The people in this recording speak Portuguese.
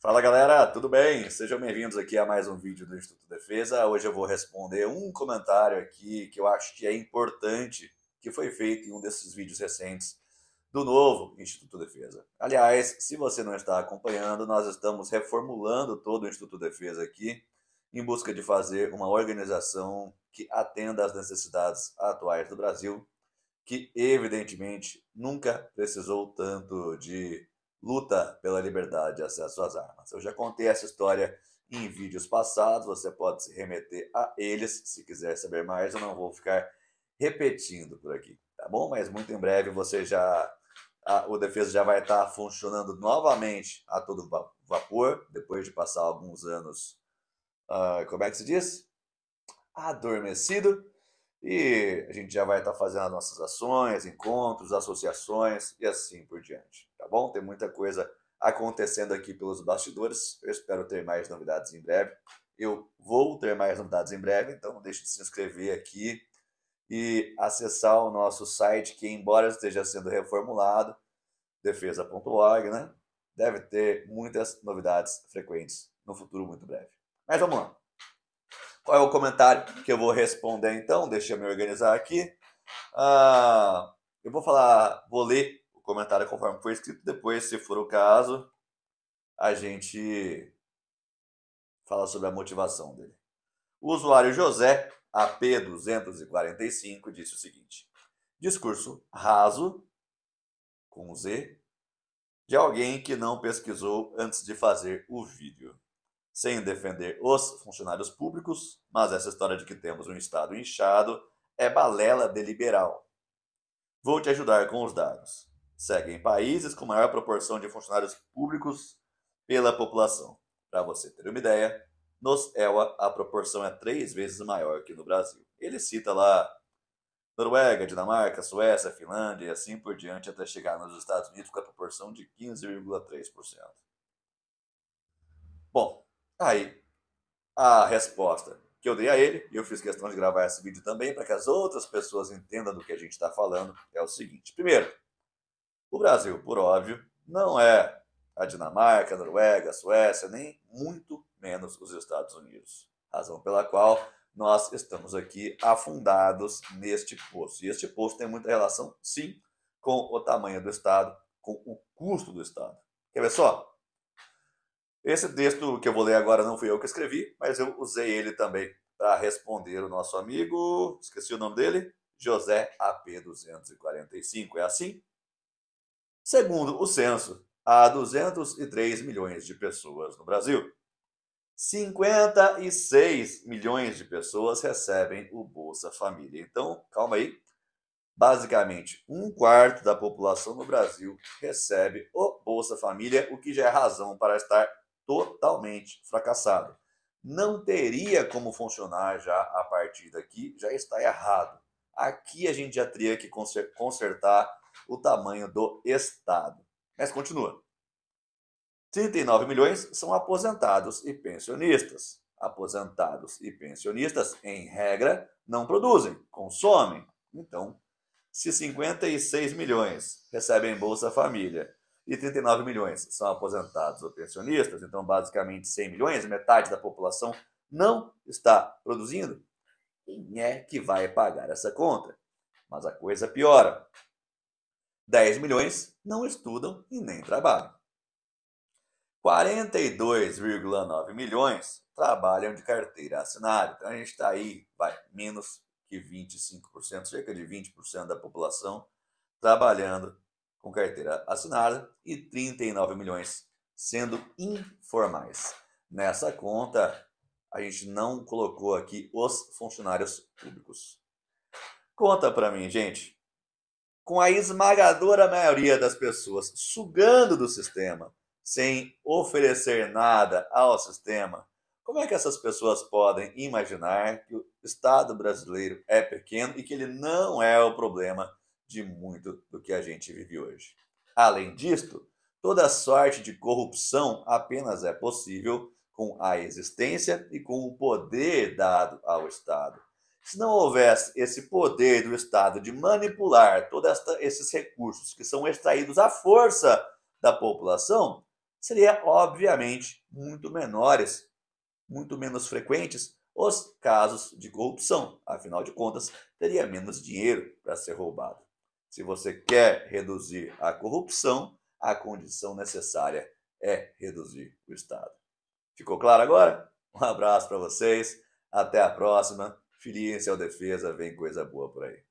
Fala galera, tudo bem? Sejam bem-vindos aqui a mais um vídeo do Instituto Defesa. Hoje eu vou responder um comentário aqui que eu acho que é importante, que foi feito em um desses vídeos recentes do novo Instituto Defesa. Aliás, se você não está acompanhando, nós estamos reformulando todo o Instituto Defesa aqui em busca de fazer uma organização que atenda às necessidades atuais do Brasil, que evidentemente nunca precisou tanto de luta pela liberdade e acesso às armas. Eu já contei essa história em vídeos passados, você pode se remeter a eles se quiser saber mais, eu não vou ficar repetindo por aqui, tá bom? Mas muito em breve você já a, o defesa já vai estar tá funcionando novamente a todo vapor, depois de passar alguns anos, uh, como é que se diz? Adormecido. E a gente já vai estar tá fazendo as nossas ações, encontros, associações e assim por diante. Tá bom? Tem muita coisa acontecendo aqui pelos bastidores. Eu espero ter mais novidades em breve. Eu vou ter mais novidades em breve, então não deixe de se inscrever aqui e acessar o nosso site, que embora esteja sendo reformulado, defesa.org, né? Deve ter muitas novidades frequentes no futuro muito breve. Mas vamos lá. Qual é o comentário que eu vou responder então? Deixa eu me organizar aqui. Ah, eu vou falar, vou ler o comentário conforme foi escrito. Depois, se for o caso, a gente fala sobre a motivação dele. O usuário José AP245 disse o seguinte: discurso raso, com Z, de alguém que não pesquisou antes de fazer o vídeo sem defender os funcionários públicos, mas essa história de que temos um Estado inchado é balela de liberal. Vou te ajudar com os dados. Seguem países com maior proporção de funcionários públicos pela população. Para você ter uma ideia, nos EUA a proporção é três vezes maior que no Brasil. Ele cita lá Noruega, Dinamarca, Suécia, Finlândia e assim por diante até chegar nos Estados Unidos com a proporção de 15,3%. Bom, Aí, a resposta que eu dei a ele, e eu fiz questão de gravar esse vídeo também para que as outras pessoas entendam do que a gente está falando, é o seguinte: primeiro, o Brasil, por óbvio, não é a Dinamarca, a Noruega, a Suécia, nem muito menos os Estados Unidos. Razão pela qual nós estamos aqui afundados neste poço. E este poço tem muita relação, sim, com o tamanho do Estado, com o custo do Estado. Quer ver só? Esse texto que eu vou ler agora não fui eu que escrevi, mas eu usei ele também para responder o nosso amigo, esqueci o nome dele, José AP245. É assim? Segundo o censo, há 203 milhões de pessoas no Brasil. 56 milhões de pessoas recebem o Bolsa Família. Então, calma aí. Basicamente, um quarto da população no Brasil recebe o Bolsa Família, o que já é razão para estar totalmente fracassado. Não teria como funcionar já a partir daqui, já está errado. Aqui a gente já teria que consertar o tamanho do Estado. Mas continua. 39 milhões são aposentados e pensionistas. Aposentados e pensionistas, em regra, não produzem, consomem. Então, se 56 milhões recebem Bolsa Família e 39 milhões são aposentados ou pensionistas, então basicamente 100 milhões, metade da população não está produzindo. Quem é que vai pagar essa conta? Mas a coisa piora. 10 milhões não estudam e nem trabalham. 42,9 milhões trabalham de carteira assinada. Então a gente está aí, vai, menos que 25%, cerca de 20% da população trabalhando com carteira assinada e 39 milhões sendo informais. Nessa conta, a gente não colocou aqui os funcionários públicos. Conta para mim, gente. Com a esmagadora maioria das pessoas sugando do sistema, sem oferecer nada ao sistema, como é que essas pessoas podem imaginar que o Estado brasileiro é pequeno e que ele não é o problema de muito do que a gente vive hoje. Além disto, toda sorte de corrupção apenas é possível com a existência e com o poder dado ao Estado. Se não houvesse esse poder do Estado de manipular todos esses recursos que são extraídos à força da população, seria obviamente muito menores, muito menos frequentes os casos de corrupção. Afinal de contas, teria menos dinheiro para ser roubado. Se você quer reduzir a corrupção, a condição necessária é reduzir o Estado. Ficou claro agora? Um abraço para vocês, até a próxima. Filiem-se ao Defesa, vem coisa boa por aí.